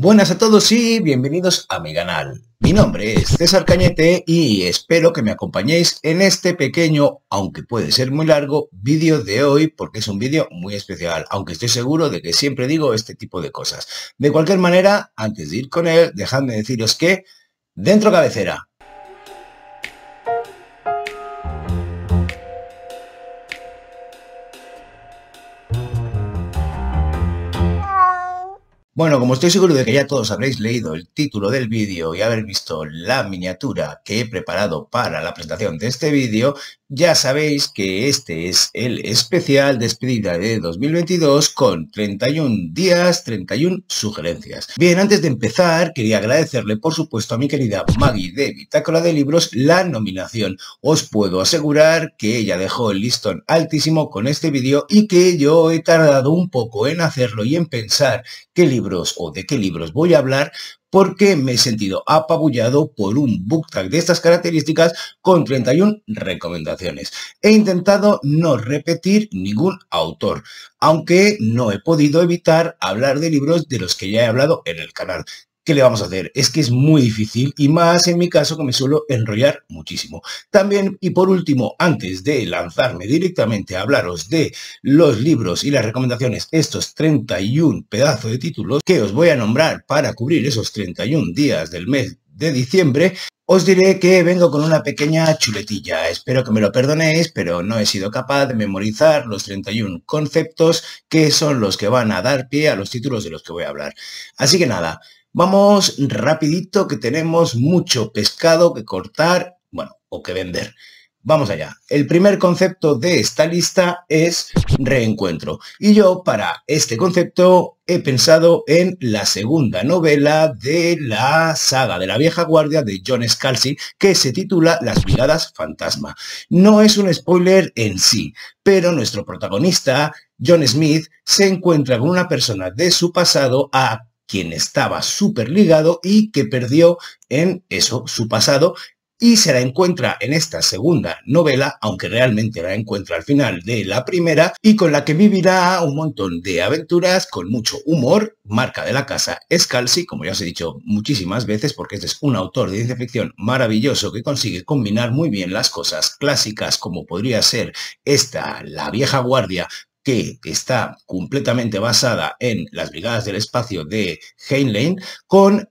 Buenas a todos y bienvenidos a mi canal. Mi nombre es César Cañete y espero que me acompañéis en este pequeño, aunque puede ser muy largo, vídeo de hoy porque es un vídeo muy especial, aunque estoy seguro de que siempre digo este tipo de cosas. De cualquier manera, antes de ir con él, dejadme deciros que dentro cabecera, Bueno, como estoy seguro de que ya todos habréis leído el título del vídeo y haber visto la miniatura que he preparado para la presentación de este vídeo, ya sabéis que este es el especial despedida de 2022 con 31 días, 31 sugerencias. Bien, antes de empezar, quería agradecerle por supuesto a mi querida Maggie de Bitácora de Libros la nominación. Os puedo asegurar que ella dejó el listón altísimo con este vídeo y que yo he tardado un poco en hacerlo y en pensar qué libro o de qué libros voy a hablar porque me he sentido apabullado por un book tag de estas características con 31 recomendaciones. He intentado no repetir ningún autor, aunque no he podido evitar hablar de libros de los que ya he hablado en el canal. ¿qué le vamos a hacer? Es que es muy difícil y más en mi caso que me suelo enrollar muchísimo. También, y por último, antes de lanzarme directamente a hablaros de los libros y las recomendaciones, estos 31 pedazos de títulos que os voy a nombrar para cubrir esos 31 días del mes de diciembre, os diré que vengo con una pequeña chuletilla. Espero que me lo perdonéis, pero no he sido capaz de memorizar los 31 conceptos que son los que van a dar pie a los títulos de los que voy a hablar. Así que nada, Vamos rapidito que tenemos mucho pescado que cortar, bueno, o que vender. Vamos allá. El primer concepto de esta lista es reencuentro. Y yo para este concepto he pensado en la segunda novela de la saga de la vieja guardia de John Scalzi que se titula Las miradas Fantasma. No es un spoiler en sí, pero nuestro protagonista, John Smith, se encuentra con una persona de su pasado a quien estaba súper ligado y que perdió en eso su pasado y se la encuentra en esta segunda novela, aunque realmente la encuentra al final de la primera, y con la que vivirá un montón de aventuras con mucho humor, marca de la casa Scalzi, como ya os he dicho muchísimas veces, porque este es un autor de ciencia ficción maravilloso que consigue combinar muy bien las cosas clásicas, como podría ser esta, la vieja guardia, que está completamente basada en las brigadas del espacio de Heinlein, con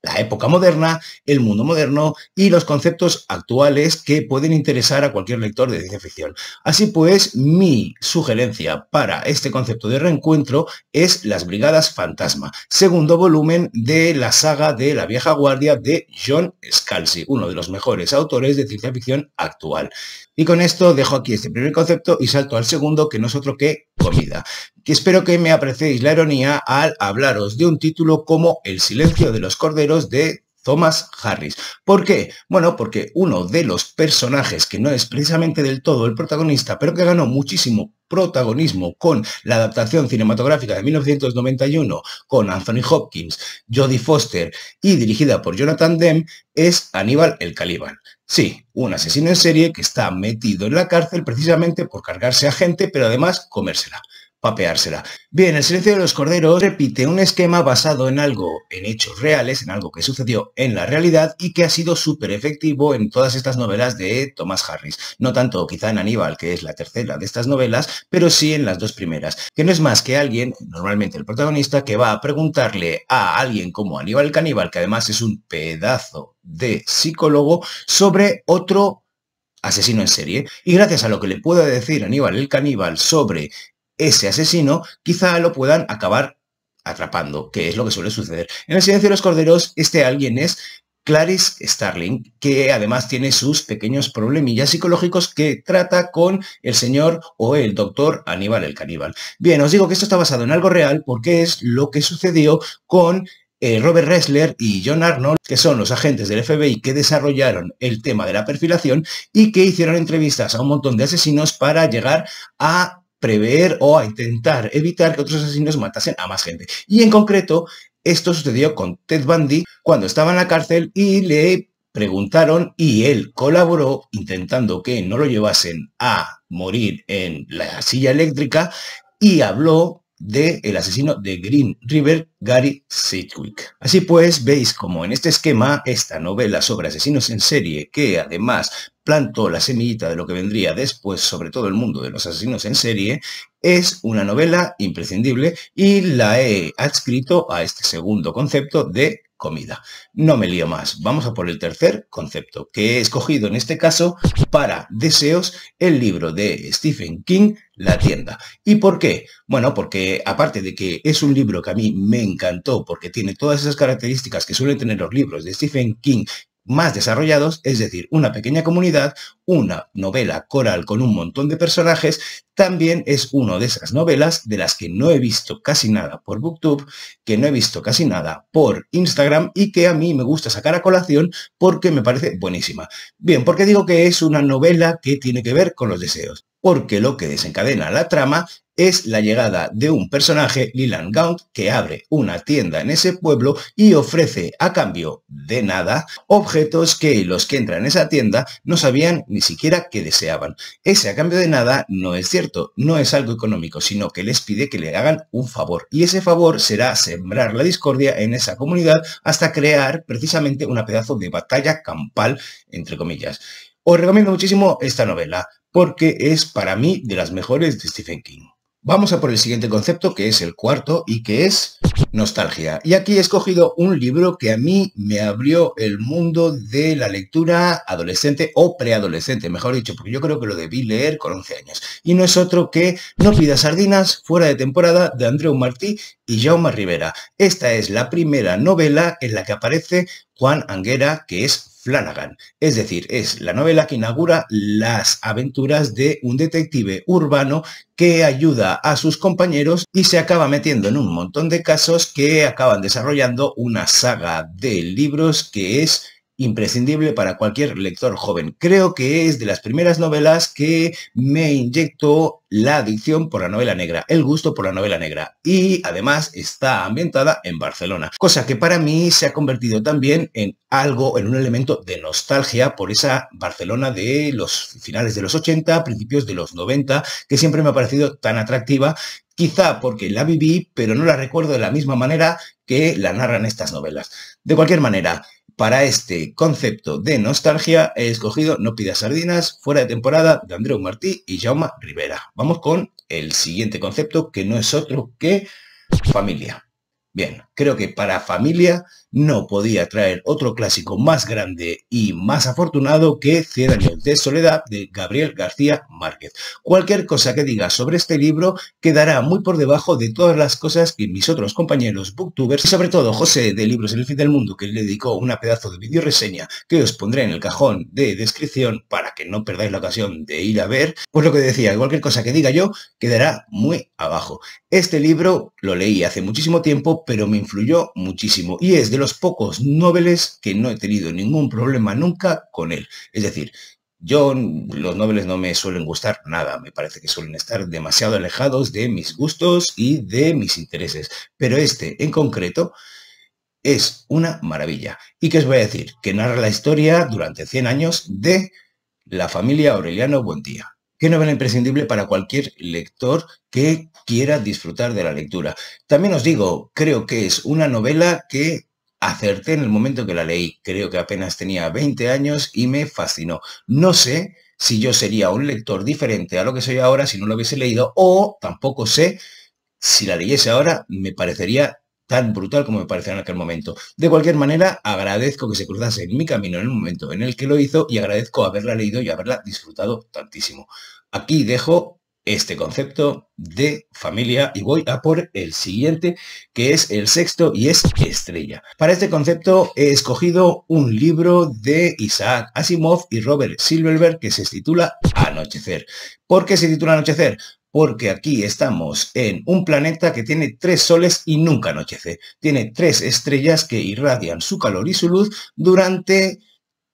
la época moderna, el mundo moderno y los conceptos actuales que pueden interesar a cualquier lector de ciencia ficción. Así pues, mi sugerencia para este concepto de reencuentro es Las Brigadas Fantasma, segundo volumen de la saga de la vieja guardia de John Scalzi, uno de los mejores autores de ciencia ficción actual. Y con esto dejo aquí este primer concepto y salto al segundo, que no es otro que comida. Que espero que me apreciéis la ironía al hablaros de un título como El silencio de los corderos de Thomas Harris. ¿Por qué? Bueno, porque uno de los personajes que no es precisamente del todo el protagonista, pero que ganó muchísimo protagonismo con la adaptación cinematográfica de 1991 con Anthony Hopkins, Jodie Foster y dirigida por Jonathan Demme, es Aníbal el Calibán. Sí, un asesino en serie que está metido en la cárcel precisamente por cargarse a gente, pero además comérsela papeársela. Bien, el silencio de los corderos repite un esquema basado en algo, en hechos reales, en algo que sucedió en la realidad y que ha sido súper efectivo en todas estas novelas de Thomas Harris. No tanto quizá en Aníbal, que es la tercera de estas novelas, pero sí en las dos primeras, que no es más que alguien, normalmente el protagonista, que va a preguntarle a alguien como Aníbal el Caníbal, que además es un pedazo de psicólogo, sobre otro asesino en serie. Y gracias a lo que le pueda decir Aníbal el caníbal sobre ese asesino, quizá lo puedan acabar atrapando, que es lo que suele suceder. En el silencio de los corderos, este alguien es Clarice Starling, que además tiene sus pequeños problemillas psicológicos que trata con el señor o el doctor Aníbal el caníbal. Bien, os digo que esto está basado en algo real porque es lo que sucedió con eh, Robert Ressler y John Arnold, que son los agentes del FBI que desarrollaron el tema de la perfilación y que hicieron entrevistas a un montón de asesinos para llegar a prever o a intentar evitar que otros asesinos matasen a más gente. Y en concreto, esto sucedió con Ted Bundy cuando estaba en la cárcel y le preguntaron y él colaboró intentando que no lo llevasen a morir en la silla eléctrica y habló del el asesino de Green River, Gary Sidwick Así pues, veis como en este esquema, esta novela sobre asesinos en serie, que además plantó la semillita de lo que vendría después, sobre todo el mundo de los asesinos en serie, es una novela imprescindible y la he adscrito a este segundo concepto de comida. No me lío más, vamos a por el tercer concepto, que he escogido en este caso para deseos el libro de Stephen King, La tienda. ¿Y por qué? Bueno, porque aparte de que es un libro que a mí me encantó, porque tiene todas esas características que suelen tener los libros de Stephen King más desarrollados, es decir, una pequeña comunidad, una novela coral con un montón de personajes, también es una de esas novelas de las que no he visto casi nada por BookTube, que no he visto casi nada por Instagram y que a mí me gusta sacar a colación porque me parece buenísima. Bien, porque digo que es una novela que tiene que ver con los deseos porque lo que desencadena la trama es la llegada de un personaje, Lilan Gaunt, que abre una tienda en ese pueblo y ofrece a cambio de nada objetos que los que entran en esa tienda no sabían ni siquiera que deseaban. Ese a cambio de nada no es cierto, no es algo económico, sino que les pide que le hagan un favor. Y ese favor será sembrar la discordia en esa comunidad hasta crear precisamente una pedazo de batalla campal, entre comillas. Os recomiendo muchísimo esta novela, porque es para mí de las mejores de Stephen King. Vamos a por el siguiente concepto, que es el cuarto, y que es nostalgia. Y aquí he escogido un libro que a mí me abrió el mundo de la lectura adolescente o preadolescente, mejor dicho, porque yo creo que lo debí leer con 11 años. Y no es otro que No pidas sardinas, fuera de temporada, de Andreu Martí y Jaume Rivera. Esta es la primera novela en la que aparece Juan Anguera, que es Flanagan. Es decir, es la novela que inaugura las aventuras de un detective urbano que ayuda a sus compañeros y se acaba metiendo en un montón de casos que acaban desarrollando una saga de libros que es imprescindible para cualquier lector joven. Creo que es de las primeras novelas que me inyectó la adicción por la novela negra, el gusto por la novela negra. Y además está ambientada en Barcelona, cosa que para mí se ha convertido también en algo, en un elemento de nostalgia por esa Barcelona de los finales de los 80, principios de los 90, que siempre me ha parecido tan atractiva quizá porque la viví, pero no la recuerdo de la misma manera que la narran estas novelas. De cualquier manera, para este concepto de nostalgia he escogido No pidas sardinas, fuera de temporada de Andreu Martí y Jaume Rivera. Vamos con el siguiente concepto que no es otro que familia. Bien, Creo que para familia no podía traer otro clásico más grande y más afortunado que Cien de soledad de Gabriel García Márquez. Cualquier cosa que diga sobre este libro quedará muy por debajo de todas las cosas que mis otros compañeros booktubers, sobre todo José de Libros en el Fin del Mundo, que le dedicó una pedazo de video reseña que os pondré en el cajón de descripción para que no perdáis la ocasión de ir a ver, pues lo que decía, cualquier cosa que diga yo quedará muy abajo. Este libro lo leí hace muchísimo tiempo, pero me influyó muchísimo y es de los pocos nobles que no he tenido ningún problema nunca con él. Es decir, yo los nobles no me suelen gustar nada, me parece que suelen estar demasiado alejados de mis gustos y de mis intereses, pero este en concreto es una maravilla. ¿Y qué os voy a decir? Que narra la historia durante 100 años de la familia Aureliano Buendía. Qué novela imprescindible para cualquier lector que quiera disfrutar de la lectura. También os digo, creo que es una novela que acerté en el momento que la leí. Creo que apenas tenía 20 años y me fascinó. No sé si yo sería un lector diferente a lo que soy ahora si no lo hubiese leído o tampoco sé si la leyese ahora me parecería tan brutal como me pareció en aquel momento. De cualquier manera, agradezco que se cruzase en mi camino en el momento en el que lo hizo y agradezco haberla leído y haberla disfrutado tantísimo. Aquí dejo este concepto de familia y voy a por el siguiente que es el sexto y es estrella. Para este concepto he escogido un libro de Isaac Asimov y Robert Silverberg que se titula Anochecer. ¿Por qué se titula Anochecer? porque aquí estamos en un planeta que tiene tres soles y nunca anochece. Tiene tres estrellas que irradian su calor y su luz durante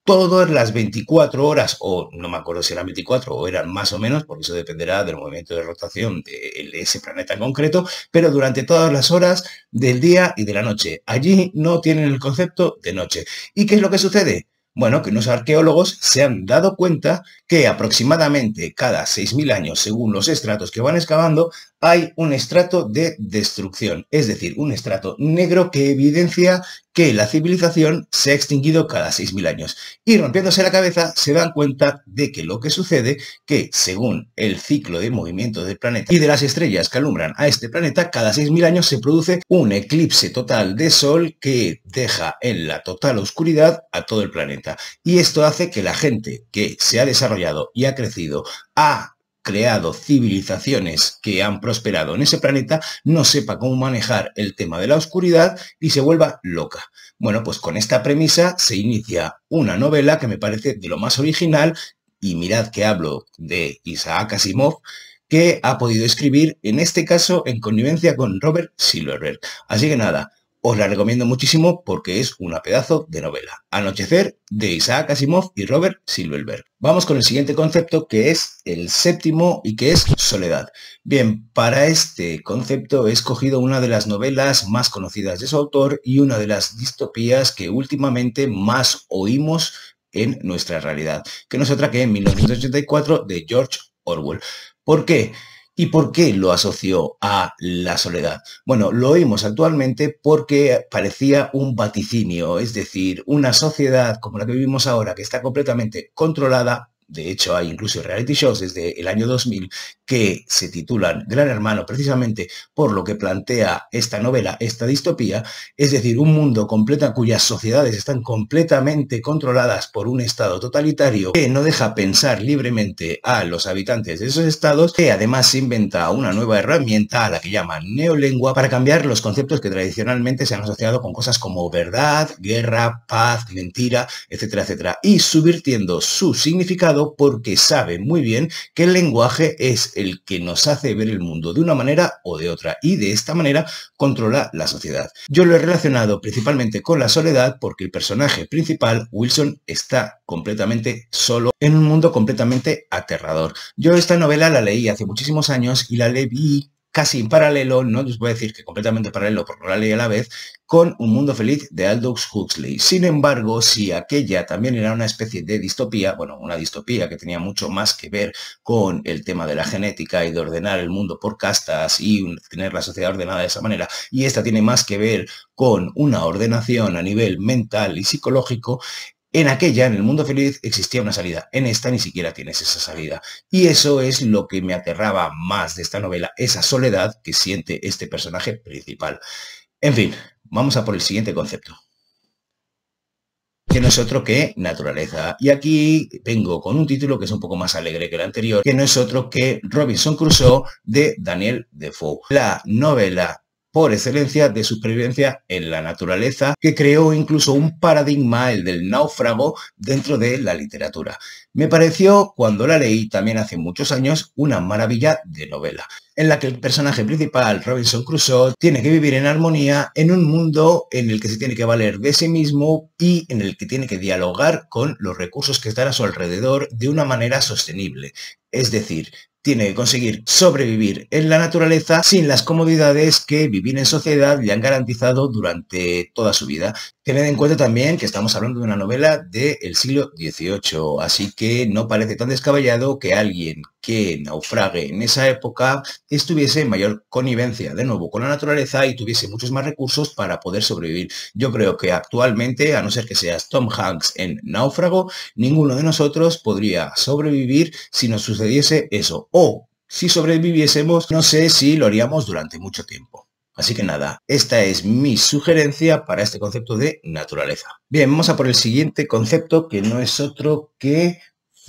todas las 24 horas, o no me acuerdo si eran 24 o eran más o menos, porque eso dependerá del movimiento de rotación de ese planeta en concreto, pero durante todas las horas del día y de la noche. Allí no tienen el concepto de noche. ¿Y qué es lo que sucede? Bueno, que unos arqueólogos se han dado cuenta que aproximadamente cada 6.000 años, según los estratos que van excavando, hay un estrato de destrucción, es decir, un estrato negro que evidencia que la civilización se ha extinguido cada 6.000 años. Y rompiéndose la cabeza se dan cuenta de que lo que sucede, que según el ciclo de movimiento del planeta y de las estrellas que alumbran a este planeta, cada 6.000 años se produce un eclipse total de sol que deja en la total oscuridad a todo el planeta. Y esto hace que la gente que se ha desarrollado y ha crecido a creado civilizaciones que han prosperado en ese planeta no sepa cómo manejar el tema de la oscuridad y se vuelva loca. Bueno, pues con esta premisa se inicia una novela que me parece de lo más original y mirad que hablo de Isaac Asimov, que ha podido escribir, en este caso en connivencia con Robert Silverberg. Así que nada, os la recomiendo muchísimo porque es una pedazo de novela. Anochecer de Isaac Asimov y Robert Silverberg. Vamos con el siguiente concepto que es el séptimo y que es soledad. Bien, para este concepto he escogido una de las novelas más conocidas de su autor y una de las distopías que últimamente más oímos en nuestra realidad, que no es otra que en 1984 de George Orwell. ¿Por qué? ¿Y por qué lo asoció a la soledad? Bueno, lo oímos actualmente porque parecía un vaticinio, es decir, una sociedad como la que vivimos ahora, que está completamente controlada de hecho hay incluso reality shows desde el año 2000 que se titulan Gran Hermano precisamente por lo que plantea esta novela, esta distopía, es decir, un mundo completa cuyas sociedades están completamente controladas por un Estado totalitario que no deja pensar libremente a los habitantes de esos estados, que además inventa una nueva herramienta a la que llaman neolengua para cambiar los conceptos que tradicionalmente se han asociado con cosas como verdad, guerra, paz, mentira, etcétera, etcétera, y subvirtiendo su significado porque sabe muy bien que el lenguaje es el que nos hace ver el mundo de una manera o de otra y de esta manera controla la sociedad. Yo lo he relacionado principalmente con la soledad porque el personaje principal, Wilson, está completamente solo en un mundo completamente aterrador. Yo esta novela la leí hace muchísimos años y la leí casi en paralelo, no les voy a decir que completamente paralelo por la ley a la vez, con Un Mundo Feliz de Aldous Huxley. Sin embargo, si aquella también era una especie de distopía, bueno, una distopía que tenía mucho más que ver con el tema de la genética y de ordenar el mundo por castas y tener la sociedad ordenada de esa manera, y esta tiene más que ver con una ordenación a nivel mental y psicológico, en aquella, en el mundo feliz, existía una salida. En esta ni siquiera tienes esa salida. Y eso es lo que me aterraba más de esta novela, esa soledad que siente este personaje principal. En fin, vamos a por el siguiente concepto que no es otro que naturaleza. Y aquí vengo con un título que es un poco más alegre que el anterior, que no es otro que Robinson Crusoe de Daniel Defoe. La novela por excelencia de supervivencia en la naturaleza, que creó incluso un paradigma, el del náufrago, dentro de la literatura. Me pareció, cuando la leí también hace muchos años, una maravilla de novela en la que el personaje principal, Robinson Crusoe, tiene que vivir en armonía en un mundo en el que se tiene que valer de sí mismo y en el que tiene que dialogar con los recursos que están a su alrededor de una manera sostenible. Es decir, tiene que conseguir sobrevivir en la naturaleza sin las comodidades que vivir en sociedad le han garantizado durante toda su vida. Tened en cuenta también que estamos hablando de una novela del siglo XVIII, así que no parece tan descabellado que alguien que naufrague en esa época estuviese en mayor connivencia de nuevo con la naturaleza y tuviese muchos más recursos para poder sobrevivir. Yo creo que actualmente, a no ser que seas Tom Hanks en Náufrago, ninguno de nosotros podría sobrevivir si nos sucediese eso. O si sobreviviésemos, no sé si lo haríamos durante mucho tiempo. Así que nada, esta es mi sugerencia para este concepto de naturaleza. Bien, vamos a por el siguiente concepto que no es otro que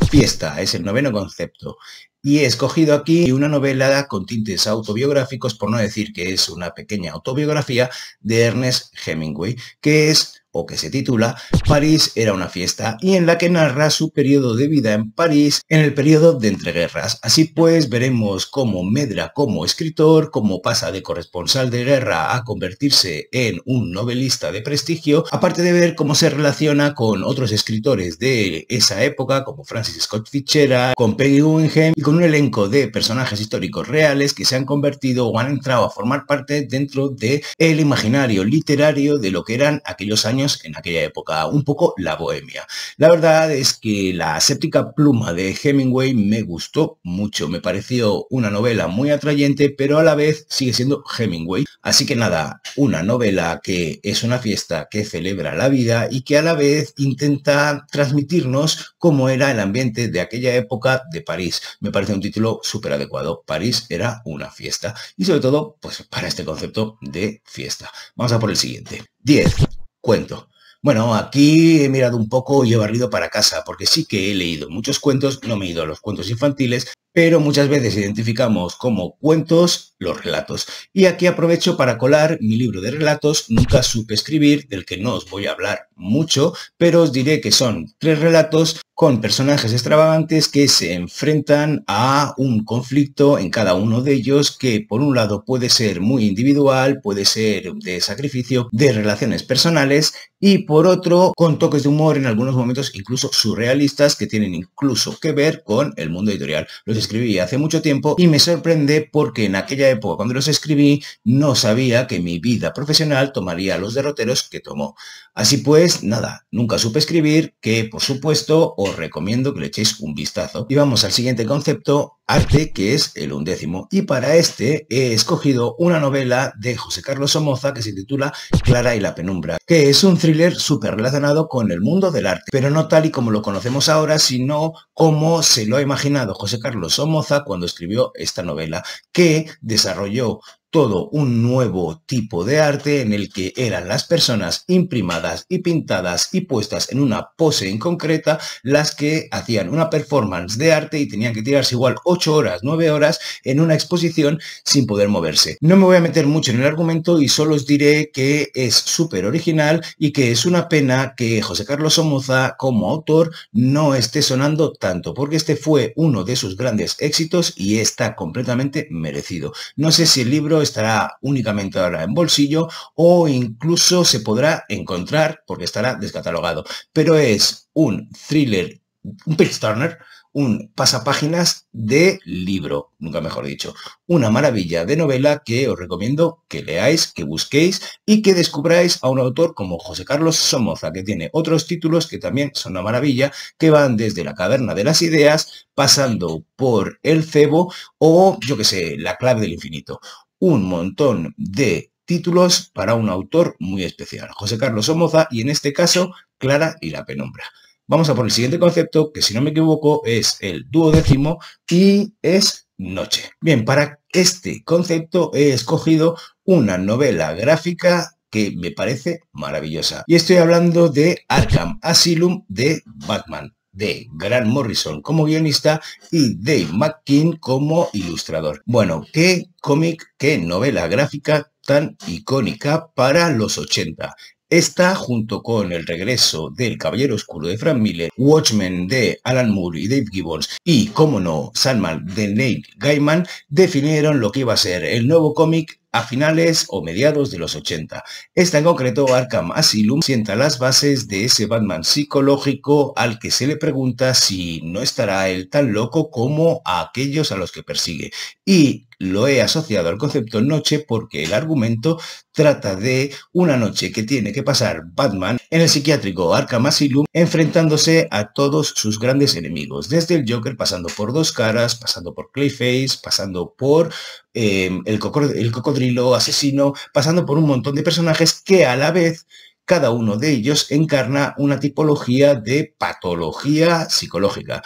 fiesta, es el noveno concepto. Y he escogido aquí una novela con tintes autobiográficos, por no decir que es una pequeña autobiografía de Ernest Hemingway, que es o que se titula París era una fiesta y en la que narra su periodo de vida en París en el periodo de entreguerras. Así pues veremos cómo medra como escritor, cómo pasa de corresponsal de guerra a convertirse en un novelista de prestigio, aparte de ver cómo se relaciona con otros escritores de esa época como Francis Scott Fitzgerald, con Peggy Guggenheim y con un elenco de personajes históricos reales que se han convertido o han entrado a formar parte dentro de imaginario literario de lo que eran aquellos años en aquella época, un poco la bohemia. La verdad es que La séptica pluma de Hemingway me gustó mucho, me pareció una novela muy atrayente, pero a la vez sigue siendo Hemingway. Así que nada, una novela que es una fiesta que celebra la vida y que a la vez intenta transmitirnos cómo era el ambiente de aquella época de París. Me parece un título súper adecuado. París era una fiesta. Y sobre todo, pues para este concepto de fiesta. Vamos a por el siguiente. 10 cuento. Bueno, aquí he mirado un poco y he barrido para casa, porque sí que he leído muchos cuentos, no me he ido a los cuentos infantiles, pero muchas veces identificamos como cuentos los relatos. Y aquí aprovecho para colar mi libro de relatos, Nunca supe escribir, del que no os voy a hablar mucho, pero os diré que son tres relatos con personajes extravagantes que se enfrentan a un conflicto en cada uno de ellos que por un lado puede ser muy individual, puede ser de sacrificio, de relaciones personales y por otro con toques de humor en algunos momentos incluso surrealistas que tienen incluso que ver con el mundo editorial. Los escribí hace mucho tiempo y me sorprende porque en aquella época cuando los escribí, no sabía que mi vida profesional tomaría los derroteros que tomó. Así pues, nada, nunca supe escribir, que por supuesto os recomiendo que le echéis un vistazo. Y vamos al siguiente concepto, arte, que es el undécimo. Y para este he escogido una novela de José Carlos Somoza que se titula Clara y la penumbra, que es un thriller súper relacionado con el mundo del arte, pero no tal y como lo conocemos ahora, sino como se lo ha imaginado José Carlos Somoza cuando escribió esta novela, que desarrolló todo un nuevo tipo de arte en el que eran las personas imprimadas y pintadas y puestas en una pose en concreta las que hacían una performance de arte y tenían que tirarse igual 8 horas, 9 horas en una exposición sin poder moverse. No me voy a meter mucho en el argumento y solo os diré que es súper original y que es una pena que José Carlos Somoza como autor no esté sonando tanto porque este fue uno de sus grandes éxitos y está completamente merecido. No sé si el libro estará únicamente ahora en bolsillo o incluso se podrá encontrar porque estará descatalogado. Pero es un thriller, un page turner, un pasapáginas de libro, nunca mejor dicho. Una maravilla de novela que os recomiendo que leáis, que busquéis y que descubráis a un autor como José Carlos Somoza, que tiene otros títulos que también son una maravilla, que van desde La Caverna de las Ideas, pasando por El Cebo o, yo que sé, La Clave del Infinito un montón de títulos para un autor muy especial, José Carlos Somoza y en este caso Clara y la penumbra. Vamos a por el siguiente concepto, que si no me equivoco es el duodécimo y es noche. Bien, para este concepto he escogido una novela gráfica que me parece maravillosa. Y estoy hablando de Arkham Asylum de Batman de Grant Morrison como guionista y Dave McKean como ilustrador. Bueno, qué cómic, qué novela gráfica tan icónica para los 80. Esta, junto con el regreso del Caballero Oscuro de Frank Miller, Watchmen de Alan Moore y Dave Gibbons y, como no, Sandman de Nate Gaiman, definieron lo que iba a ser el nuevo cómic a finales o mediados de los 80. Esta en concreto, Arkham Asylum, sienta las bases de ese Batman psicológico al que se le pregunta si no estará él tan loco como a aquellos a los que persigue. Y lo he asociado al concepto noche porque el argumento trata de una noche que tiene que pasar Batman en el psiquiátrico Arkham Asylum enfrentándose a todos sus grandes enemigos, desde el Joker pasando por Dos Caras, pasando por Clayface, pasando por Em, el, cocodrilo, el cocodrilo asesino, pasando por un montón de personajes que a la vez cada uno de ellos encarna una tipología de patología psicológica.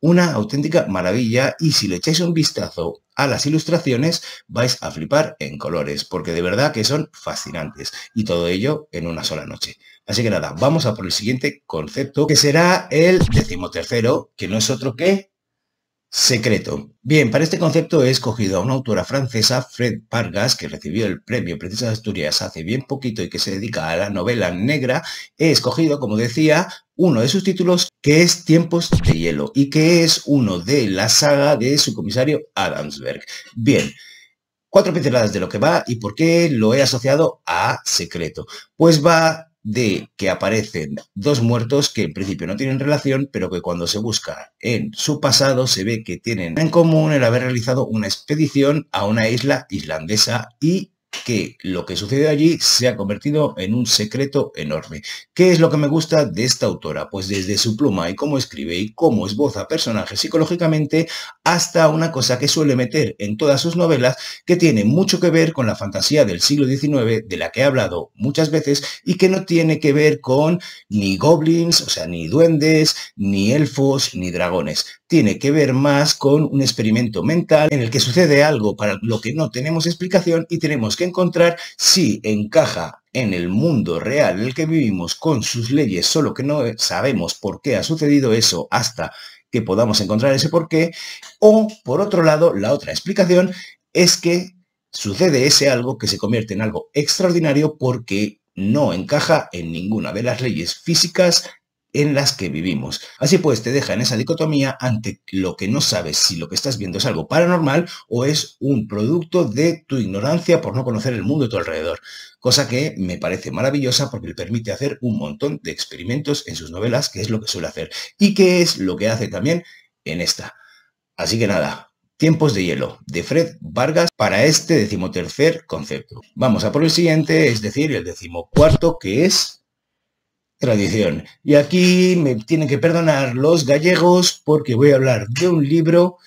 Una auténtica maravilla y si le echáis un vistazo a las ilustraciones vais a flipar en colores, porque de verdad que son fascinantes y todo ello en una sola noche. Así que nada, vamos a por el siguiente concepto, que será el decimotercero, que no es otro que Secreto. Bien, para este concepto he escogido a una autora francesa, Fred Pargas, que recibió el premio Princesa de Asturias hace bien poquito y que se dedica a la novela negra. He escogido, como decía, uno de sus títulos que es Tiempos de Hielo y que es uno de la saga de su comisario Adamsberg. Bien, cuatro pinceladas de lo que va y por qué lo he asociado a Secreto. Pues va de que aparecen dos muertos que en principio no tienen relación, pero que cuando se busca en su pasado se ve que tienen en común el haber realizado una expedición a una isla islandesa y que lo que sucede allí se ha convertido en un secreto enorme. ¿Qué es lo que me gusta de esta autora? Pues desde su pluma y cómo escribe y cómo esboza personajes psicológicamente hasta una cosa que suele meter en todas sus novelas que tiene mucho que ver con la fantasía del siglo XIX de la que he hablado muchas veces y que no tiene que ver con ni goblins, o sea, ni duendes, ni elfos, ni dragones tiene que ver más con un experimento mental en el que sucede algo para lo que no tenemos explicación y tenemos que encontrar si encaja en el mundo real en el que vivimos con sus leyes, solo que no sabemos por qué ha sucedido eso hasta que podamos encontrar ese por qué. O, por otro lado, la otra explicación es que sucede ese algo que se convierte en algo extraordinario porque no encaja en ninguna de las leyes físicas en las que vivimos. Así pues, te deja en esa dicotomía ante lo que no sabes si lo que estás viendo es algo paranormal o es un producto de tu ignorancia por no conocer el mundo a tu alrededor. Cosa que me parece maravillosa porque le permite hacer un montón de experimentos en sus novelas, que es lo que suele hacer. Y que es lo que hace también en esta. Así que nada, Tiempos de hielo, de Fred Vargas, para este decimotercer concepto. Vamos a por el siguiente, es decir, el decimocuarto, que es tradición. Y aquí me tienen que perdonar los gallegos porque voy a hablar de un libro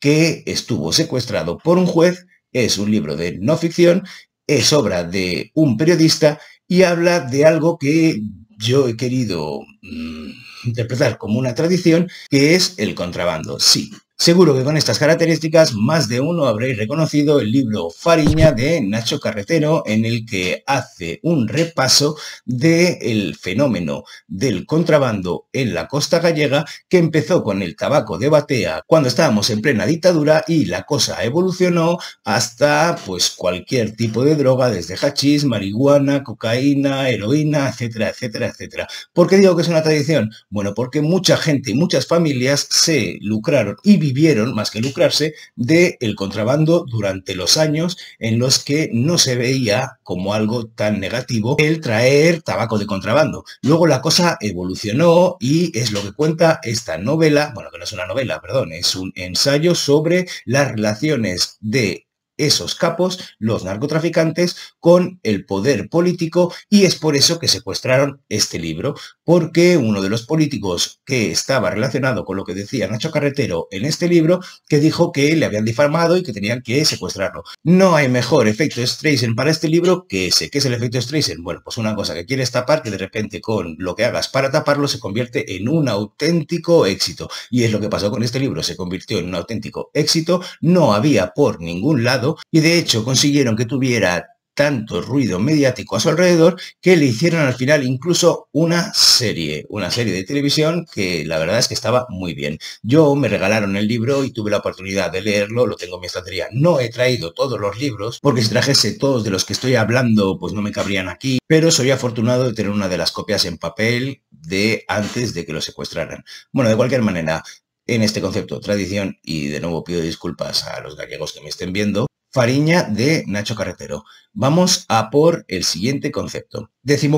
que estuvo secuestrado por un juez, es un libro de no ficción, es obra de un periodista y habla de algo que yo he querido mm, interpretar como una tradición, que es el contrabando. Sí, Seguro que con estas características más de uno habréis reconocido el libro Fariña de Nacho Carretero en el que hace un repaso del fenómeno del contrabando en la costa gallega que empezó con el tabaco de batea cuando estábamos en plena dictadura y la cosa evolucionó hasta pues cualquier tipo de droga desde hachís, marihuana, cocaína, heroína, etcétera, etcétera, etcétera. ¿Por qué digo que es una tradición? Bueno, porque mucha gente y muchas familias se lucraron y vivieron, más que lucrarse, del el contrabando durante los años en los que no se veía como algo tan negativo el traer tabaco de contrabando. Luego la cosa evolucionó y es lo que cuenta esta novela, bueno, que no es una novela, perdón, es un ensayo sobre las relaciones de esos capos, los narcotraficantes, con el poder político y es por eso que secuestraron este libro, porque uno de los políticos que estaba relacionado con lo que decía Nacho Carretero en este libro, que dijo que le habían difamado y que tenían que secuestrarlo. No hay mejor efecto Streisand para este libro que ese. ¿Qué es el efecto Streisand? Bueno, pues una cosa que quieres tapar, que de repente con lo que hagas para taparlo se convierte en un auténtico éxito. Y es lo que pasó con este libro, se convirtió en un auténtico éxito, no había por ningún lado y de hecho consiguieron que tuviera tanto ruido mediático a su alrededor que le hicieron al final incluso una serie, una serie de televisión que la verdad es que estaba muy bien. Yo me regalaron el libro y tuve la oportunidad de leerlo, lo tengo en mi estantería. No he traído todos los libros porque si trajese todos de los que estoy hablando pues no me cabrían aquí, pero soy afortunado de tener una de las copias en papel de antes de que lo secuestraran. Bueno, de cualquier manera, en este concepto tradición y de nuevo pido disculpas a los gallegos que me estén viendo, Fariña de Nacho Carretero. Vamos a por el siguiente concepto.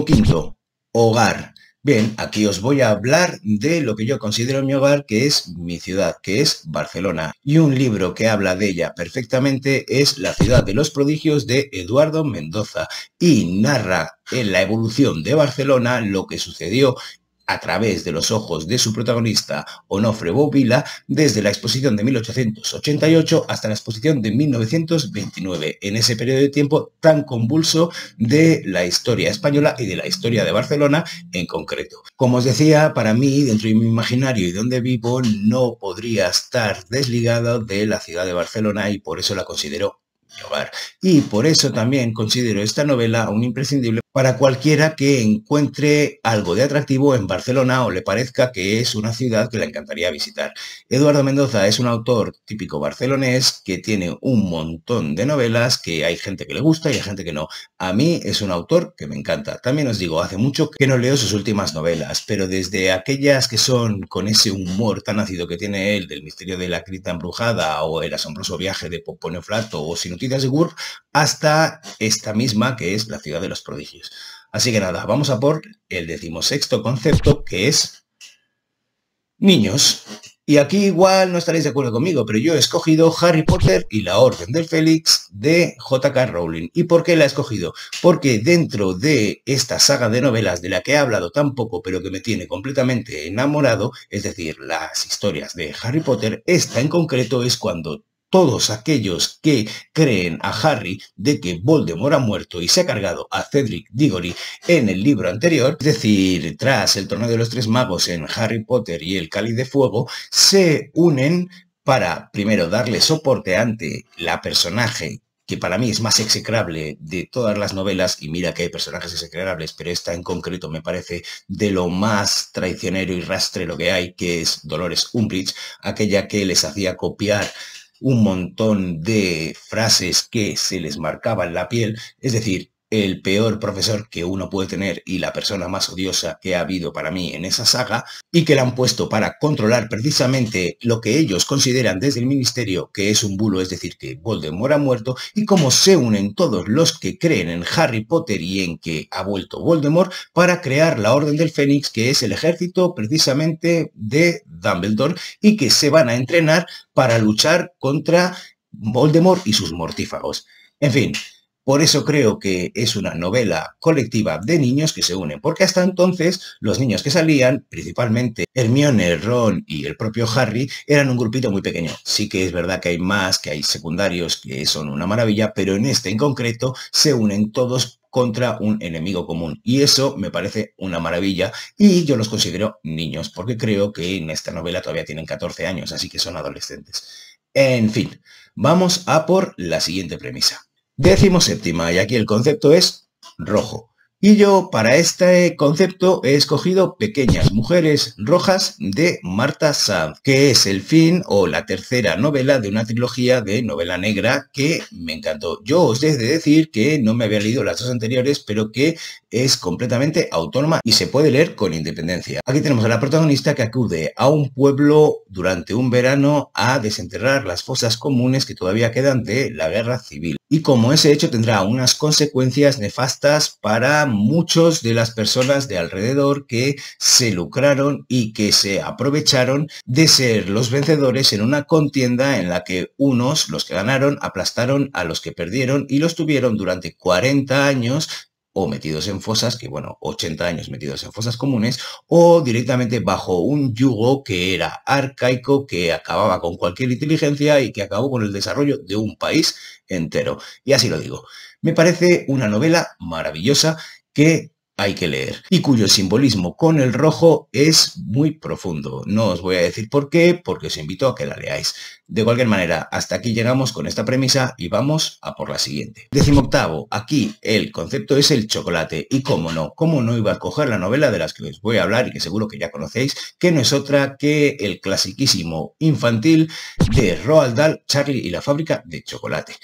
quinto, hogar. Bien, aquí os voy a hablar de lo que yo considero mi hogar, que es mi ciudad, que es Barcelona. Y un libro que habla de ella perfectamente es La ciudad de los prodigios de Eduardo Mendoza y narra en la evolución de Barcelona lo que sucedió a través de los ojos de su protagonista, Onofre Bobila desde la exposición de 1888 hasta la exposición de 1929, en ese periodo de tiempo tan convulso de la historia española y de la historia de Barcelona en concreto. Como os decía, para mí, dentro de mi imaginario y donde vivo, no podría estar desligada de la ciudad de Barcelona y por eso la considero y por eso también considero esta novela un imprescindible para cualquiera que encuentre algo de atractivo en Barcelona o le parezca que es una ciudad que le encantaría visitar. Eduardo Mendoza es un autor típico barcelonés que tiene un montón de novelas que hay gente que le gusta y hay gente que no. A mí es un autor que me encanta. También os digo, hace mucho que no leo sus últimas novelas, pero desde aquellas que son con ese humor tan ácido que tiene él del misterio de la cripta embrujada o el asombroso viaje de Poponeo Flato o sin de hasta esta misma que es la ciudad de los prodigios. Así que nada, vamos a por el decimosexto concepto que es niños. Y aquí igual no estaréis de acuerdo conmigo, pero yo he escogido Harry Potter y la Orden del Félix de J.K. Rowling. ¿Y por qué la he escogido? Porque dentro de esta saga de novelas de la que he hablado tan poco, pero que me tiene completamente enamorado, es decir, las historias de Harry Potter, esta en concreto es cuando todos aquellos que creen a Harry de que Voldemort ha muerto y se ha cargado a Cedric Diggory en el libro anterior, es decir, tras el torneo de los tres magos en Harry Potter y el cáliz de fuego, se unen para primero darle soporte ante la personaje que para mí es más execrable de todas las novelas, y mira que hay personajes execrables, pero esta en concreto me parece de lo más traicionero y rastre lo que hay, que es Dolores Umbridge, aquella que les hacía copiar un montón de frases que se les marcaban la piel, es decir, el peor profesor que uno puede tener y la persona más odiosa que ha habido para mí en esa saga y que la han puesto para controlar precisamente lo que ellos consideran desde el ministerio que es un bulo, es decir, que Voldemort ha muerto y cómo se unen todos los que creen en Harry Potter y en que ha vuelto Voldemort para crear la Orden del Fénix que es el ejército precisamente de Dumbledore y que se van a entrenar para luchar contra Voldemort y sus mortífagos. En fin, por eso creo que es una novela colectiva de niños que se unen, porque hasta entonces los niños que salían, principalmente Hermione, Ron y el propio Harry, eran un grupito muy pequeño. Sí que es verdad que hay más, que hay secundarios que son una maravilla, pero en este en concreto se unen todos contra un enemigo común. Y eso me parece una maravilla y yo los considero niños, porque creo que en esta novela todavía tienen 14 años, así que son adolescentes. En fin, vamos a por la siguiente premisa. Décimo séptima, y aquí el concepto es rojo. Y yo para este concepto he escogido Pequeñas Mujeres Rojas de Marta Sanz, que es el fin o la tercera novela de una trilogía de novela negra que me encantó. Yo os he de decir que no me había leído las dos anteriores, pero que es completamente autónoma y se puede leer con independencia. Aquí tenemos a la protagonista que acude a un pueblo durante un verano a desenterrar las fosas comunes que todavía quedan de la guerra civil y como ese hecho tendrá unas consecuencias nefastas para muchos de las personas de alrededor que se lucraron y que se aprovecharon de ser los vencedores en una contienda en la que unos, los que ganaron, aplastaron a los que perdieron y los tuvieron durante 40 años o metidos en fosas, que bueno, 80 años metidos en fosas comunes, o directamente bajo un yugo que era arcaico, que acababa con cualquier inteligencia y que acabó con el desarrollo de un país entero. Y así lo digo. Me parece una novela maravillosa que hay que leer y cuyo simbolismo con el rojo es muy profundo. No os voy a decir por qué, porque os invito a que la leáis. De cualquier manera, hasta aquí llegamos con esta premisa y vamos a por la siguiente. Décimo octavo, aquí el concepto es el chocolate y cómo no, cómo no iba a coger la novela de las que os voy a hablar y que seguro que ya conocéis, que no es otra que el clasiquísimo infantil de Roald Dahl, Charlie y la fábrica de chocolate.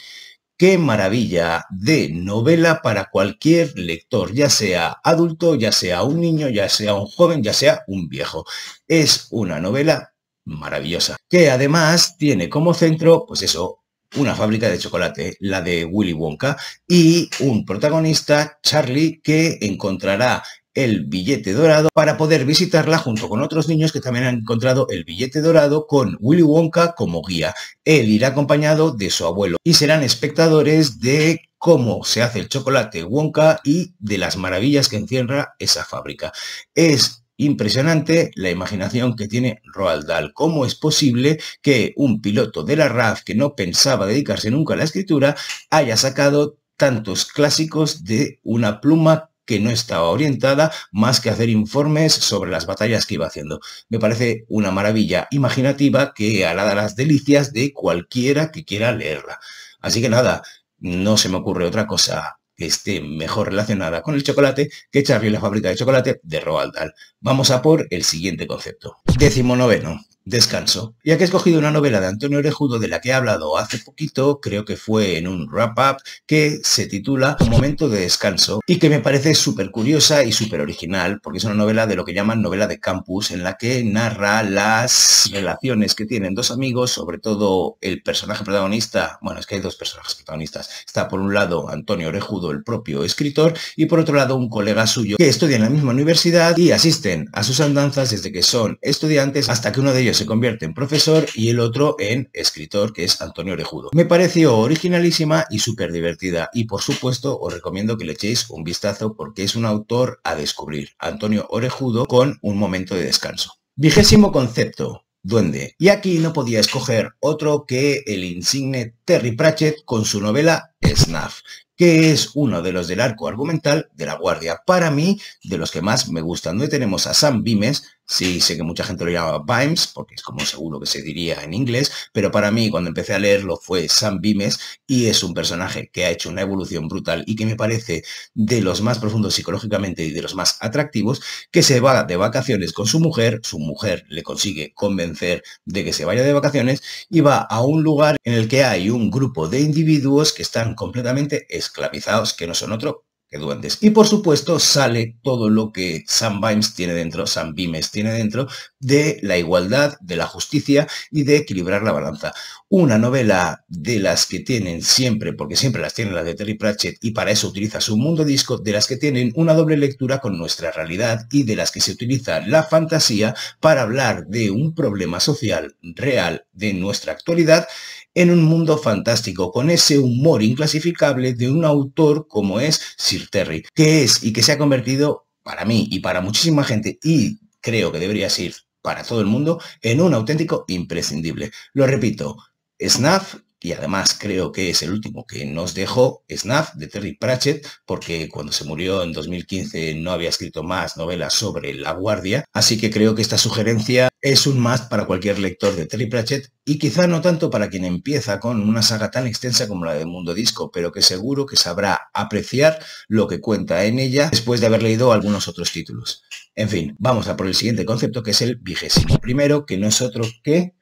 Qué maravilla de novela para cualquier lector, ya sea adulto, ya sea un niño, ya sea un joven, ya sea un viejo. Es una novela maravillosa, que además tiene como centro, pues eso, una fábrica de chocolate, la de Willy Wonka, y un protagonista, Charlie, que encontrará el billete dorado para poder visitarla junto con otros niños que también han encontrado el billete dorado con Willy Wonka como guía. Él irá acompañado de su abuelo y serán espectadores de cómo se hace el chocolate Wonka y de las maravillas que encierra esa fábrica. Es impresionante la imaginación que tiene Roald Dahl. ¿Cómo es posible que un piloto de la RAF que no pensaba dedicarse nunca a la escritura haya sacado tantos clásicos de una pluma que no estaba orientada más que hacer informes sobre las batallas que iba haciendo. Me parece una maravilla imaginativa que alada las delicias de cualquiera que quiera leerla. Así que nada, no se me ocurre otra cosa que esté mejor relacionada con el chocolate que Charlie la fábrica de chocolate de Roald Dahl. Vamos a por el siguiente concepto. Décimo noveno. Descanso. Ya que he escogido una novela de Antonio Orejudo de la que he hablado hace poquito, creo que fue en un wrap-up, que se titula momento de descanso y que me parece súper curiosa y súper original, porque es una novela de lo que llaman novela de campus, en la que narra las relaciones que tienen dos amigos, sobre todo el personaje protagonista, bueno, es que hay dos personajes protagonistas. Está por un lado Antonio Orejudo, el propio escritor y por otro lado un colega suyo que estudia en la misma universidad y asisten a sus andanzas desde que son estudiantes hasta que uno de ellos se convierte en profesor y el otro en escritor, que es Antonio Orejudo. Me pareció originalísima y súper divertida y por supuesto os recomiendo que le echéis un vistazo porque es un autor a descubrir, Antonio Orejudo, con un momento de descanso. Vigésimo concepto, duende. Y aquí no podía escoger otro que el insigne Terry Pratchett con su novela Snuff, es uno de los del arco argumental de la Guardia. Para mí, de los que más me gustan. Hoy tenemos a Sam Bimes, sí sé que mucha gente lo llama Bimes, porque es como seguro que se diría en inglés, pero para mí cuando empecé a leerlo fue Sam Bimes y es un personaje que ha hecho una evolución brutal y que me parece de los más profundos psicológicamente y de los más atractivos, que se va de vacaciones con su mujer, su mujer le consigue convencer de que se vaya de vacaciones y va a un lugar en el que hay un grupo de individuos que están completamente esclavizados, que no son otro que duendes. Y por supuesto sale todo lo que Sam Vimes tiene dentro, Sam Bimes tiene dentro, de la igualdad, de la justicia y de equilibrar la balanza. Una novela de las que tienen siempre, porque siempre las tienen las de Terry Pratchett y para eso utiliza su mundo disco, de las que tienen una doble lectura con nuestra realidad y de las que se utiliza la fantasía para hablar de un problema social real de nuestra actualidad en un mundo fantástico, con ese humor inclasificable de un autor como es Sir Terry, que es y que se ha convertido para mí y para muchísima gente, y creo que debería ser para todo el mundo, en un auténtico imprescindible. Lo repito, Snuff y además creo que es el último que nos dejó, Snuff, de Terry Pratchett, porque cuando se murió en 2015 no había escrito más novelas sobre La Guardia, así que creo que esta sugerencia es un más para cualquier lector de Terry Pratchett y quizá no tanto para quien empieza con una saga tan extensa como la del Mundo Disco, pero que seguro que sabrá apreciar lo que cuenta en ella después de haber leído algunos otros títulos. En fin, vamos a por el siguiente concepto que es el vigésimo primero, que no es otro que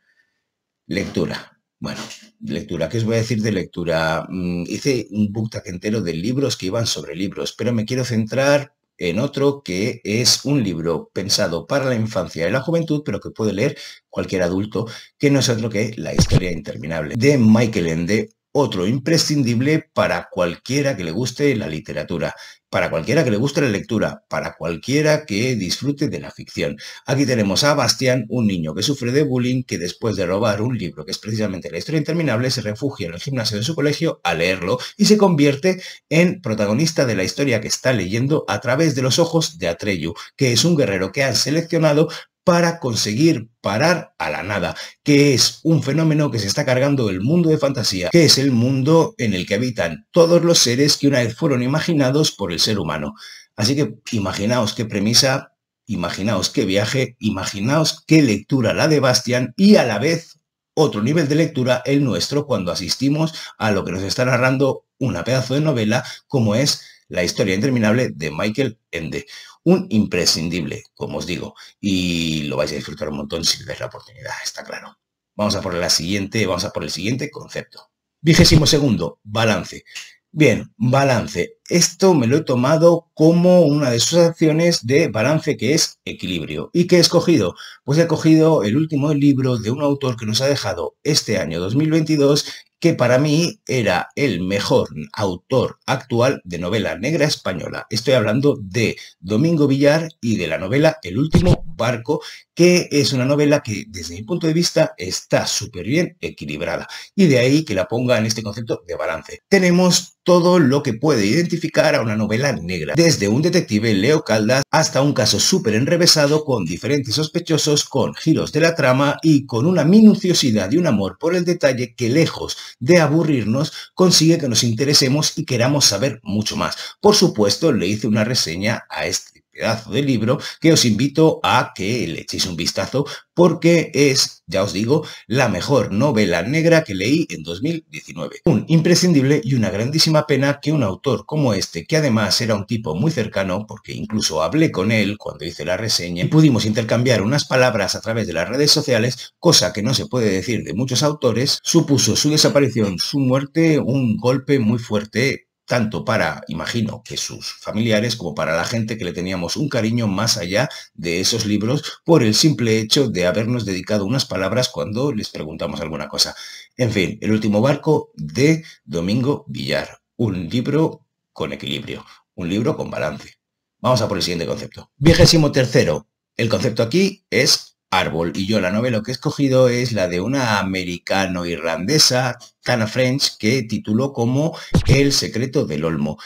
lectura. Bueno, lectura. ¿Qué os voy a decir de lectura? Mm, hice un booktag entero de libros que iban sobre libros, pero me quiero centrar en otro que es un libro pensado para la infancia y la juventud, pero que puede leer cualquier adulto, que no es otro que La historia interminable, de Michael Ende, otro imprescindible para cualquiera que le guste la literatura para cualquiera que le guste la lectura, para cualquiera que disfrute de la ficción. Aquí tenemos a Bastián, un niño que sufre de bullying, que después de robar un libro, que es precisamente La historia interminable, se refugia en el gimnasio de su colegio a leerlo y se convierte en protagonista de la historia que está leyendo a través de los ojos de Atreyu, que es un guerrero que han seleccionado para conseguir parar a la nada, que es un fenómeno que se está cargando el mundo de fantasía, que es el mundo en el que habitan todos los seres que una vez fueron imaginados por el ser humano. Así que imaginaos qué premisa, imaginaos qué viaje, imaginaos qué lectura la de Bastian y a la vez otro nivel de lectura el nuestro cuando asistimos a lo que nos está narrando una pedazo de novela como es la historia interminable de Michael Ende. Un imprescindible, como os digo, y lo vais a disfrutar un montón si le la oportunidad, está claro. Vamos a por la siguiente, vamos a por el siguiente concepto. Vigésimo segundo, balance. Bien, balance. Esto me lo he tomado como una de sus acciones de balance que es equilibrio. ¿Y qué he escogido? Pues he cogido el último libro de un autor que nos ha dejado este año 2022 que para mí era el mejor autor actual de novela negra española. Estoy hablando de Domingo Villar y de la novela El último barco, que es una novela que desde mi punto de vista está súper bien equilibrada. Y de ahí que la ponga en este concepto de balance. Tenemos todo lo que puede identificar a una novela negra, desde un detective Leo Caldas hasta un caso súper enrevesado con diferentes sospechosos, con giros de la trama y con una minuciosidad y un amor por el detalle que lejos de aburrirnos consigue que nos interesemos y queramos saber mucho más. Por supuesto, le hice una reseña a este pedazo de libro que os invito a que le echéis un vistazo porque es, ya os digo, la mejor novela negra que leí en 2019. Un imprescindible y una grandísima pena que un autor como este, que además era un tipo muy cercano, porque incluso hablé con él cuando hice la reseña, y pudimos intercambiar unas palabras a través de las redes sociales, cosa que no se puede decir de muchos autores, supuso su desaparición, su muerte, un golpe muy fuerte tanto para, imagino, que sus familiares como para la gente que le teníamos un cariño más allá de esos libros por el simple hecho de habernos dedicado unas palabras cuando les preguntamos alguna cosa. En fin, El último barco de Domingo Villar, un libro con equilibrio, un libro con balance. Vamos a por el siguiente concepto. Vigésimo tercero. El concepto aquí es árbol. Y yo la novela que he escogido es la de una americano-irlandesa, Tana French, que tituló como El secreto del olmo.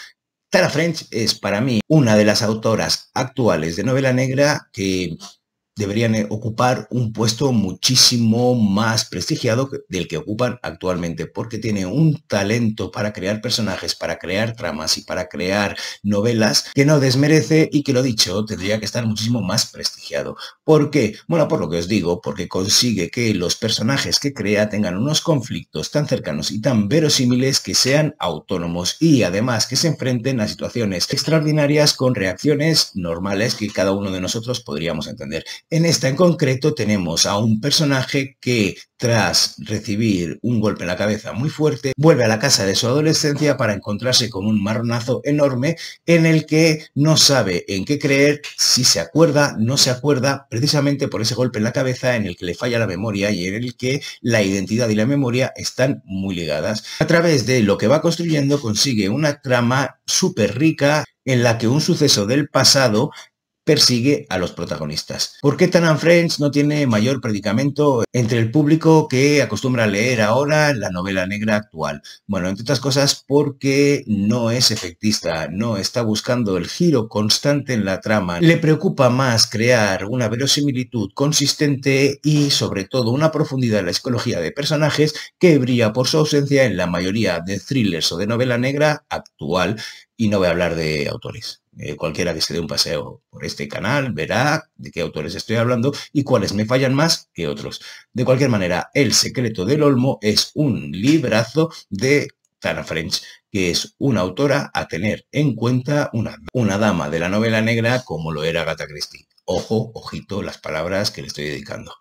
Tana French es para mí una de las autoras actuales de novela negra que deberían eh, ocupar un puesto muchísimo más prestigiado del que ocupan actualmente, porque tiene un talento para crear personajes, para crear tramas y para crear novelas que no desmerece y que lo dicho tendría que estar muchísimo más prestigiado. ¿Por qué? Bueno, por lo que os digo, porque consigue que los personajes que crea tengan unos conflictos tan cercanos y tan verosímiles que sean autónomos y además que se enfrenten a situaciones extraordinarias con reacciones normales que cada uno de nosotros podríamos entender. En esta en concreto tenemos a un personaje que tras recibir un golpe en la cabeza muy fuerte, vuelve a la casa de su adolescencia para encontrarse con un marronazo enorme en el que no sabe en qué creer, si se acuerda, no se acuerda, precisamente por ese golpe en la cabeza en el que le falla la memoria y en el que la identidad y la memoria están muy ligadas. A través de lo que va construyendo consigue una trama súper rica en la que un suceso del pasado persigue a los protagonistas. ¿Por qué Tan and Friends no tiene mayor predicamento entre el público que acostumbra a leer ahora la novela negra actual? Bueno, entre otras cosas porque no es efectista, no está buscando el giro constante en la trama. Le preocupa más crear una verosimilitud consistente y sobre todo una profundidad en la psicología de personajes que brilla por su ausencia en la mayoría de thrillers o de novela negra actual y no voy a hablar de autores. Eh, cualquiera que se dé un paseo por este canal verá de qué autores estoy hablando y cuáles me fallan más que otros. De cualquier manera, El secreto del olmo es un librazo de Tana French, que es una autora a tener en cuenta una, dama de la novela negra como lo era Agatha Christie. Ojo, ojito las palabras que le estoy dedicando.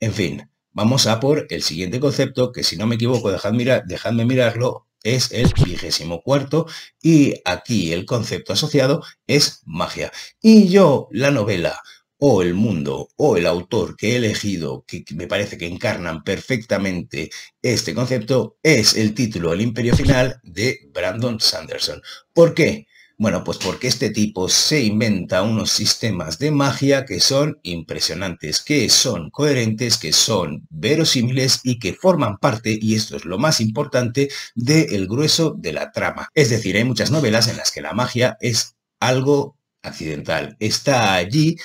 En fin, vamos a por el siguiente concepto que si no me equivoco, dejadme mirarlo, es el vigésimo cuarto y aquí el concepto asociado es magia. Y yo la novela o el mundo o el autor que he elegido, que me parece que encarnan perfectamente este concepto, es el título El Imperio Final de Brandon Sanderson. ¿Por qué? Bueno, pues porque este tipo se inventa unos sistemas de magia que son impresionantes, que son coherentes, que son verosímiles y que forman parte, y esto es lo más importante, del grueso de la trama. Es decir, hay muchas novelas en las que la magia es algo accidental. Está allí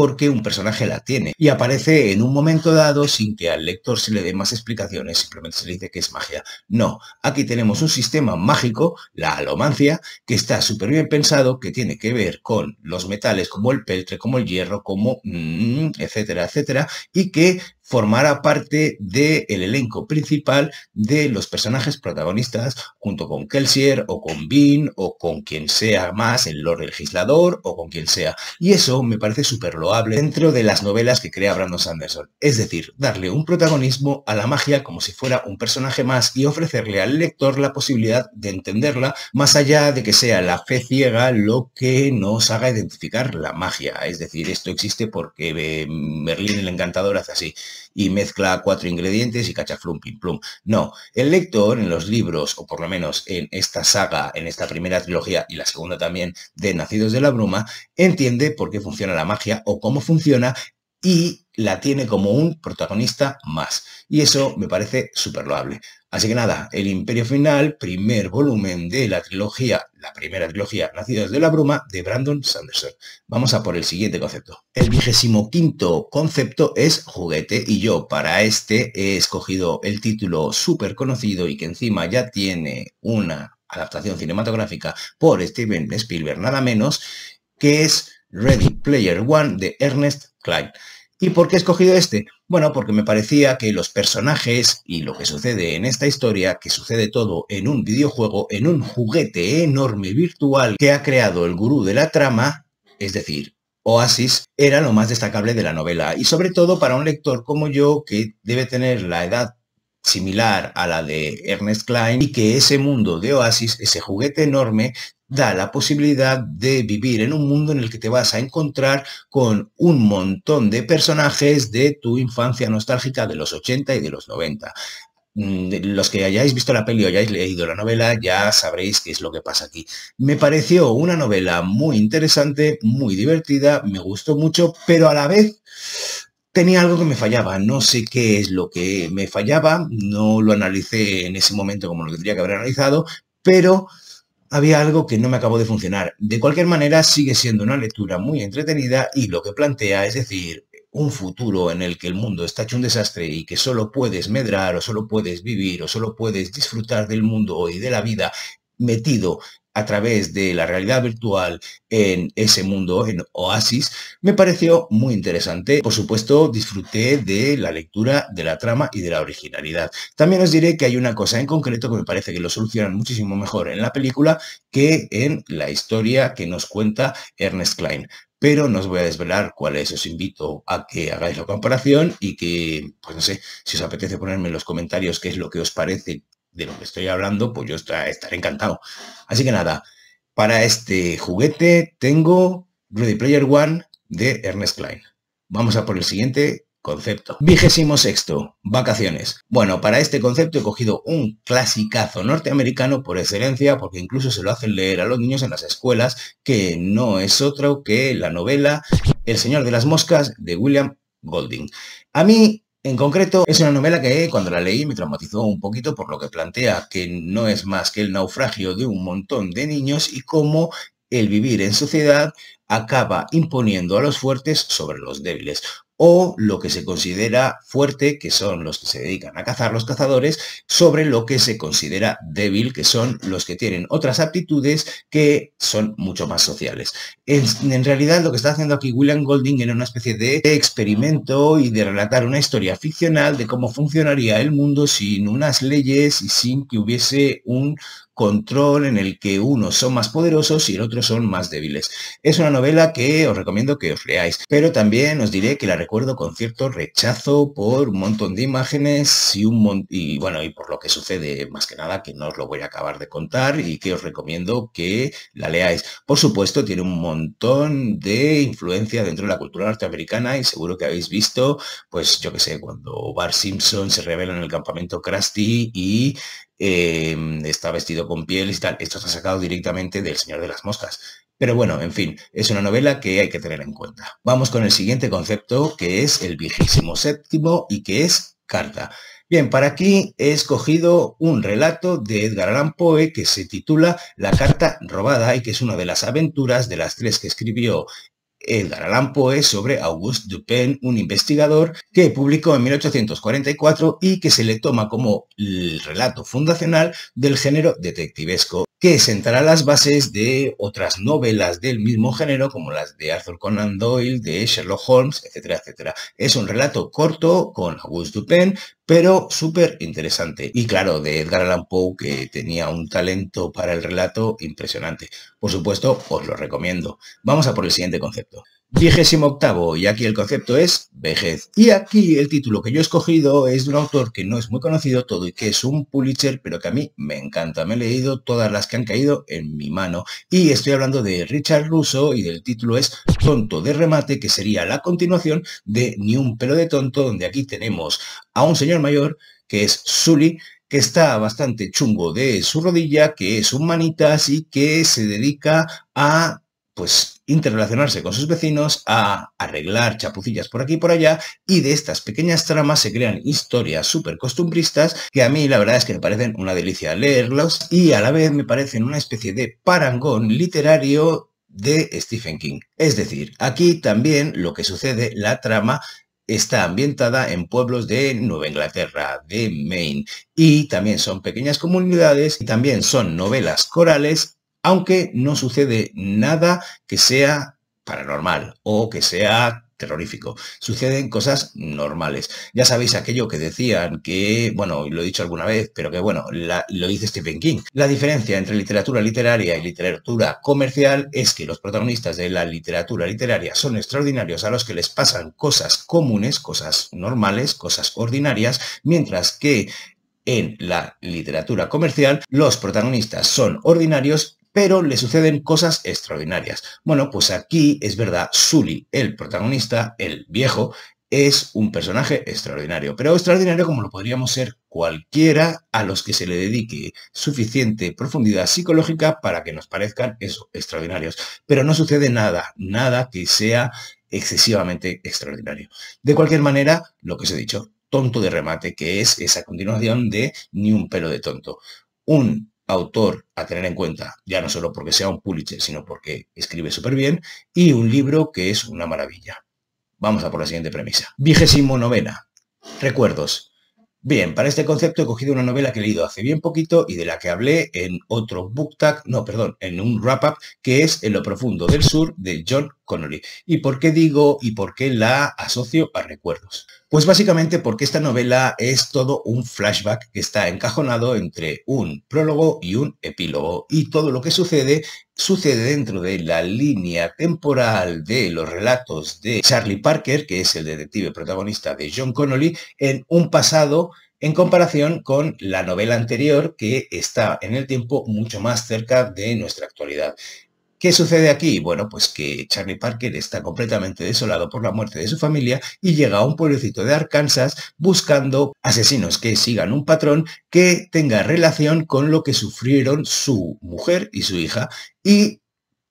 porque un personaje la tiene y aparece en un momento dado sin que al lector se le dé más explicaciones, simplemente se le dice que es magia. No, aquí tenemos un sistema mágico, la alomancia, que está súper bien pensado, que tiene que ver con los metales como el peltre, como el hierro, como mm, etcétera, etcétera, y que formará parte del el elenco principal de los personajes protagonistas junto con Kelsier o con Bean o con quien sea más, el Lord Legislador o con quien sea. Y eso me parece súper loable dentro de las novelas que crea Brandon Sanderson. Es decir, darle un protagonismo a la magia como si fuera un personaje más y ofrecerle al lector la posibilidad de entenderla más allá de que sea la fe ciega lo que nos haga identificar la magia. Es decir, esto existe porque eh, Merlín el Encantador hace así y mezcla cuatro ingredientes y cachaflum pim plum. No, el lector en los libros, o por lo menos en esta saga, en esta primera trilogía y la segunda también de Nacidos de la Bruma, entiende por qué funciona la magia o cómo funciona y la tiene como un protagonista más. Y eso me parece súper loable. Así que nada, El Imperio Final, primer volumen de la trilogía, la primera trilogía, Nacidos de la Bruma, de Brandon Sanderson. Vamos a por el siguiente concepto. El vigésimo quinto concepto es juguete y yo para este he escogido el título súper conocido y que encima ya tiene una adaptación cinematográfica por Steven Spielberg, nada menos, que es Ready Player One de Ernest Cline. ¿Y por qué he escogido este? Bueno, porque me parecía que los personajes y lo que sucede en esta historia, que sucede todo en un videojuego, en un juguete enorme virtual que ha creado el gurú de la trama, es decir, Oasis era lo más destacable de la novela y sobre todo para un lector como yo que debe tener la edad similar a la de Ernest Klein y que ese mundo de Oasis, ese juguete enorme, da la posibilidad de vivir en un mundo en el que te vas a encontrar con un montón de personajes de tu infancia nostálgica de los 80 y de los 90 mm, los que hayáis visto la peli o hayáis leído la novela ya sabréis qué es lo que pasa aquí. Me pareció una novela muy interesante, muy divertida, me gustó mucho, pero a la vez tenía algo que me fallaba. No sé qué es lo que me fallaba, no lo analicé en ese momento como lo tendría que haber analizado, pero había algo que no me acabó de funcionar. De cualquier manera, sigue siendo una lectura muy entretenida y lo que plantea, es decir, un futuro en el que el mundo está hecho un desastre y que solo puedes medrar o solo puedes vivir o solo puedes disfrutar del mundo y de la vida metido a través de la realidad virtual en ese mundo, en Oasis, me pareció muy interesante. Por supuesto, disfruté de la lectura, de la trama y de la originalidad. También os diré que hay una cosa en concreto que me parece que lo solucionan muchísimo mejor en la película que en la historia que nos cuenta Ernest Klein pero no os voy a desvelar cuál es. Os invito a que hagáis la comparación y que, pues no sé, si os apetece ponerme en los comentarios qué es lo que os parece de lo que estoy hablando, pues yo estaré encantado. Así que nada, para este juguete tengo Ready Player One de Ernest Klein. Vamos a por el siguiente concepto. Vigésimo sexto, vacaciones. Bueno, para este concepto he cogido un clasicazo norteamericano por excelencia, porque incluso se lo hacen leer a los niños en las escuelas, que no es otro que la novela El Señor de las Moscas de William Golding. A mí en concreto, es una novela que cuando la leí me traumatizó un poquito por lo que plantea, que no es más que el naufragio de un montón de niños y cómo el vivir en sociedad acaba imponiendo a los fuertes sobre los débiles o lo que se considera fuerte, que son los que se dedican a cazar los cazadores, sobre lo que se considera débil, que son los que tienen otras aptitudes que son mucho más sociales. En, realidad lo que está haciendo aquí William Golding era una especie de experimento y de relatar una historia ficcional de cómo funcionaría el mundo sin unas leyes y sin que hubiese un control en el que unos son más poderosos y el otro son más débiles. Es una novela que os recomiendo que os leáis, pero también os diré que la recuerdo con cierto rechazo por un montón de imágenes y un y bueno, y por lo que sucede más que nada que no os lo voy a acabar de contar y que os recomiendo que la leáis. Por supuesto, tiene un montón de influencia dentro de la cultura norteamericana y seguro que habéis visto, pues yo que sé, cuando Bar Simpson se revela en el campamento Krusty y Em, está vestido con pieles y tal. Esto se ha sacado directamente del Señor de las Moscas. Pero bueno, en fin, es una novela que hay que tener en cuenta. Vamos con el siguiente concepto, que es el vigésimo séptimo y que es carta. Bien, para aquí he escogido un relato de Edgar Allan Poe que se titula La carta robada y que es una de las aventuras de las tres que escribió Edgar Allan es sobre Auguste Dupin, un investigador que publicó en 1844 y que se le toma como el relato fundacional del género detectivesco que sentará las bases de otras novelas del mismo género, como las de Arthur Conan Doyle, de Sherlock Holmes, etcétera, etcétera. Es un relato corto con Auguste Dupin, pero súper interesante. Y claro, de Edgar Allan Poe, que tenía un talento para el relato impresionante. Por supuesto, os lo recomiendo. Vamos a por el siguiente concepto. Vigésimo octavo, y aquí el concepto es vejez. Y aquí el título que yo he escogido es de un autor que no es muy conocido todo y que es un Pulitzer, pero que a mí me encanta. Me he leído todas las que han caído en mi mano. Y estoy hablando de Richard Russo y del título es Tonto de remate, que sería la continuación de Ni un pelo de tonto, donde aquí tenemos a un señor mayor que es Sully, que está bastante chungo de su rodilla, que es un manitas y que se dedica a, pues, interrelacionarse con sus vecinos, a arreglar chapucillas por aquí y por allá, y de estas pequeñas tramas se crean historias súper costumbristas que a mí la verdad es que me parecen una delicia leerlos y a la vez me parecen una especie de parangón literario de Stephen King. Es decir, aquí también lo que sucede, la trama, está ambientada en pueblos de Nueva Inglaterra, de Maine, y también son pequeñas comunidades, y también son novelas corales aunque no sucede nada que sea paranormal o que sea terrorífico. Suceden cosas normales. Ya sabéis aquello que decían que, bueno, lo he dicho alguna vez, pero que bueno, lo dice Stephen King. La diferencia entre literatura literaria y literatura comercial es que los protagonistas de la literatura literaria son extraordinarios a los que les pasan cosas comunes, cosas normales, cosas ordinarias, mientras que en la literatura comercial, los protagonistas son ordinarios pero le suceden cosas extraordinarias. Bueno, pues aquí es verdad, Sully, el protagonista, el viejo, es un personaje extraordinario, pero extraordinario como lo podríamos ser cualquiera a los que se le dedique suficiente profundidad psicológica para que nos parezcan eso, extraordinarios. Pero no sucede nada, nada que sea excesivamente extraordinario. De cualquier manera, lo que os he dicho, tonto de remate, que es esa continuación de Ni un pelo de tonto. Un autor a tener en cuenta, ya no solo porque sea un Pulitzer, sino porque escribe súper bien, y un libro que es una maravilla. Vamos a por la siguiente premisa. Vigésimo novena. Recuerdos. Bien, para este concepto he cogido una novela que he leído hace bien poquito y de la que hablé en otro book no, perdón, en un wrap-up, que es En lo profundo del sur de John Connolly. ¿Y por qué digo y por qué la asocio a recuerdos? Pues básicamente porque esta novela es todo un flashback que está encajonado entre un prólogo y un epílogo y todo lo que sucede sucede dentro de la línea temporal de los relatos de Charlie Parker, que es el detective protagonista de John Connolly, en un pasado en comparación con la novela anterior que está en el tiempo mucho más cerca de nuestra actualidad. ¿Qué sucede aquí? Bueno, pues que Charlie Parker está completamente desolado por la muerte de su familia y llega a un pueblecito de Arkansas buscando asesinos que sigan un patrón que tenga relación con lo que sufrieron su mujer y su hija y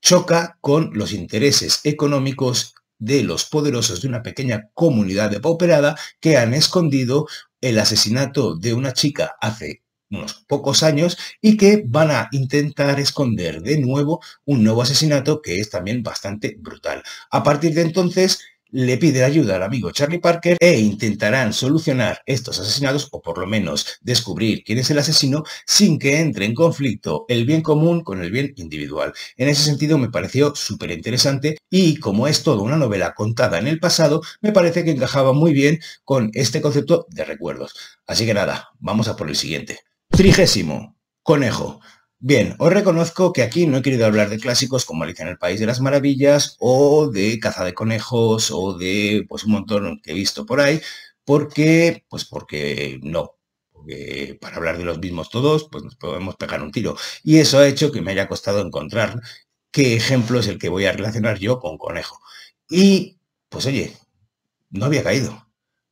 choca con los intereses económicos de los poderosos de una pequeña comunidad depauperada que han escondido el asesinato de una chica hace unos pocos años y que van a intentar esconder de nuevo un nuevo asesinato que es también bastante brutal. A partir de entonces le pide ayuda al amigo Charlie Parker e intentarán solucionar estos asesinatos o por lo menos descubrir quién es el asesino sin que entre en conflicto el bien común con el bien individual. En ese sentido me pareció súper interesante y como es toda una novela contada en el pasado, me parece que encajaba muy bien con este concepto de recuerdos. Así que nada, vamos a por el siguiente. Trigésimo. Conejo. Bien, os reconozco que aquí no he querido hablar de clásicos como Alicia en el País de las Maravillas o de Caza de Conejos o de pues un montón que he visto por ahí, porque pues porque no, porque para hablar de los mismos todos pues nos podemos pegar un tiro y eso ha hecho que me haya costado encontrar qué ejemplo es el que voy a relacionar yo con conejo. Y pues oye, no había caído.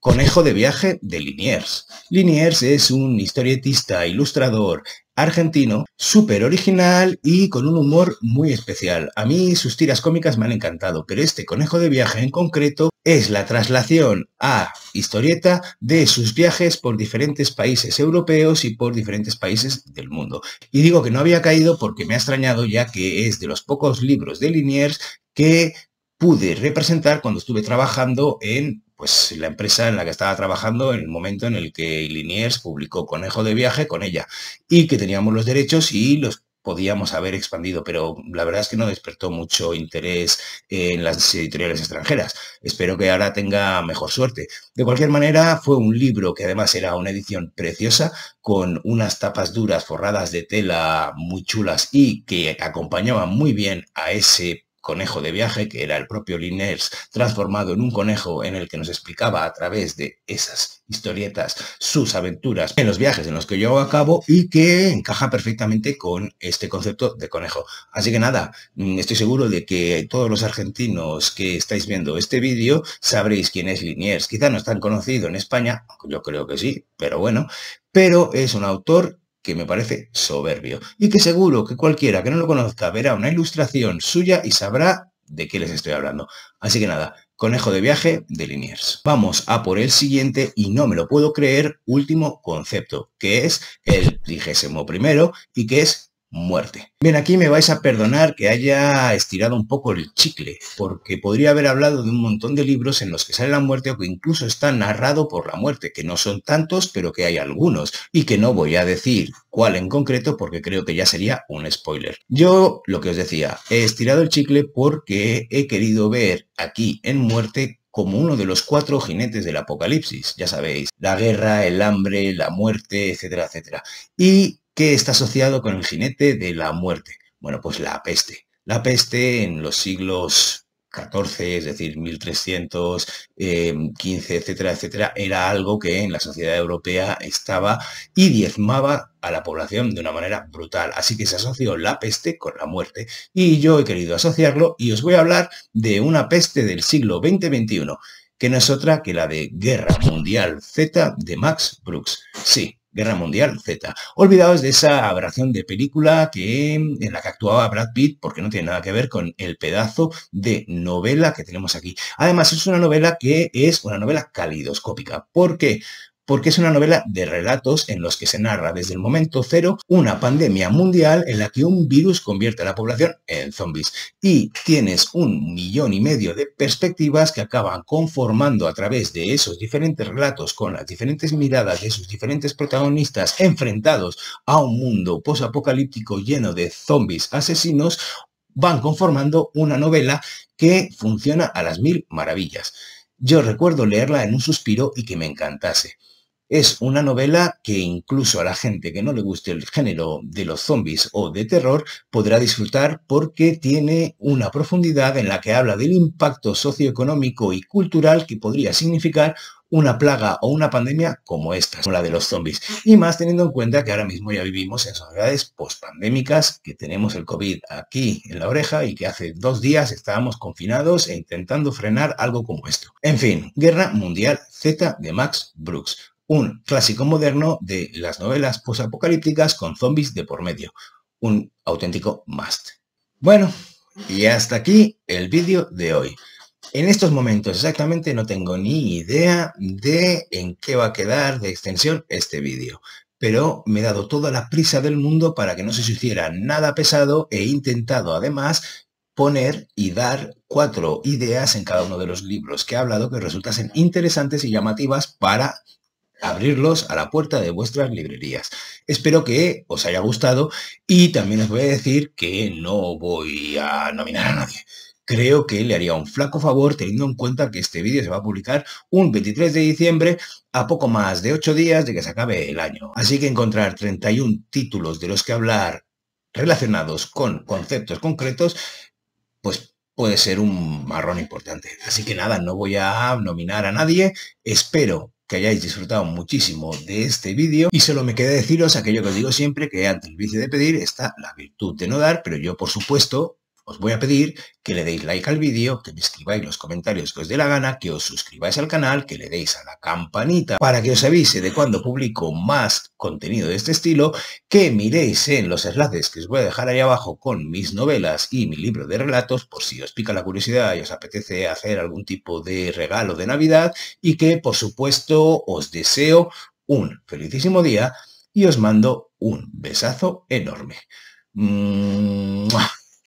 Conejo de viaje de Liniers. Liniers es un historietista, ilustrador, argentino, súper original y con un humor muy especial. A mí sus tiras cómicas me han encantado, pero este conejo de viaje en concreto es la traslación a historieta de sus viajes por diferentes países europeos y por diferentes países del mundo. Y digo que no había caído porque me ha extrañado ya que es de los pocos libros de Liniers que pude representar cuando estuve trabajando en pues la empresa en la que estaba trabajando en el momento en el que Liniers publicó Conejo de viaje con ella y que teníamos los derechos y los podíamos haber expandido, pero la verdad es que no despertó mucho interés en las editoriales extranjeras. Espero que ahora tenga mejor suerte. De cualquier manera, fue un libro que además era una edición preciosa, con unas tapas duras forradas de tela muy chulas y que acompañaba muy bien a ese conejo de viaje, que era el propio Liners, transformado en un conejo en el que nos explicaba a través de esas historietas sus aventuras en los viajes en los que yo cabo y que encaja perfectamente con este concepto de conejo. Así que nada, mm, estoy seguro de que todos los argentinos que estáis viendo este vídeo sabréis quién es Liniers. Quizá no es tan conocido en España, yo creo que sí, pero bueno, pero es un autor que me parece soberbio y que seguro que cualquiera que no lo conozca verá una ilustración suya y sabrá de qué les estoy hablando. Así que nada, conejo de viaje de Liniers. Vamos a por el siguiente y no me lo puedo creer, último concepto, que es el vigésimo primero y que es muerte. Bien, aquí me vais a perdonar que haya estirado un poco el chicle, porque podría haber hablado de un montón de libros en los que sale la muerte o que incluso está narrado por la muerte, que no son tantos, pero que hay algunos, y que no voy a decir cuál en concreto porque creo que ya sería un spoiler. Yo, lo que os decía, he estirado el chicle porque he querido ver aquí en muerte como uno de los cuatro jinetes del apocalipsis, ya sabéis, la guerra, el hambre, la muerte, etcétera, etcétera. Y ¿Qué está asociado con el jinete de la muerte. Bueno, pues la peste. La peste en los siglos XIV, es decir, 1300, 15, em, etcétera, etcétera, era algo que en la sociedad europea estaba y diezmaba a la población de una manera brutal. Así que se asoció la peste con la muerte y yo he querido asociarlo y os voy a hablar de una peste del siglo 20 que no es otra que la de Guerra Mundial Z de Max Brooks. Sí, Guerra Mundial Z. Olvidados de esa aberración de película que, en la que actuaba Brad Pitt, porque no tiene nada que ver con el pedazo de novela que tenemos aquí. Además, es una novela que es una novela calidoscópica. porque. qué? porque es una novela de relatos en los que se narra desde el momento cero una pandemia mundial en la que un virus convierte a la población en zombies. Y tienes un millón y medio de perspectivas que acaban conformando a través de esos diferentes relatos, con las diferentes miradas de sus diferentes protagonistas enfrentados a un mundo posapocalíptico lleno de zombies asesinos, van conformando una novela que funciona a las mil maravillas. Yo recuerdo leerla en un suspiro y que me encantase. Es una novela que incluso a la gente que no le guste el género de los zombies o de terror podrá disfrutar porque tiene una profundidad en la que habla del impacto socioeconómico y cultural que podría significar una plaga o una pandemia como esta, como la de los zombies. Y más teniendo en cuenta que ahora mismo ya vivimos en sociedades postpandémicas que tenemos el COVID aquí en la oreja y que hace dos días estábamos confinados e intentando frenar algo como esto. En fin, Guerra Mundial Z de Max Brooks un clásico moderno de las novelas posapocalípticas con zombies de por medio. Un auténtico must. Bueno, y hasta aquí el vídeo de hoy. En estos momentos exactamente no tengo ni idea de en qué va a quedar de extensión este vídeo, pero me he dado toda la prisa del mundo para que no se hiciera nada pesado e intentado además poner y dar cuatro ideas en cada uno de los libros que he hablado que resultasen interesantes y llamativas para abrirlos a la puerta de vuestras librerías. Espero que os haya gustado y también os voy a decir que no voy a nominar a nadie. Creo que le haría un flaco favor teniendo en cuenta que este vídeo se va a publicar un 23 de diciembre a poco más de 8 días de que se acabe el año. Así que encontrar 31 títulos de los que hablar relacionados con conceptos concretos, pues puede ser un marrón importante. Así que nada, no voy a nominar a nadie. Espero que hayáis disfrutado muchísimo de este vídeo y solo me queda deciros aquello que os digo siempre, que ante el vicio de pedir está la virtud de no dar, pero yo por supuesto os voy a pedir que le deis like al vídeo, que me escribáis los comentarios que os dé la gana, que os suscribáis al canal, que le deis a la campanita para que os avise de cuando publico más contenido de este estilo, que miréis en los enlaces que os voy a dejar ahí abajo con mis novelas y mi libro de relatos por si os pica la curiosidad y os apetece hacer algún tipo de regalo de Navidad y que por supuesto os deseo un felicísimo día y os mando un besazo enorme.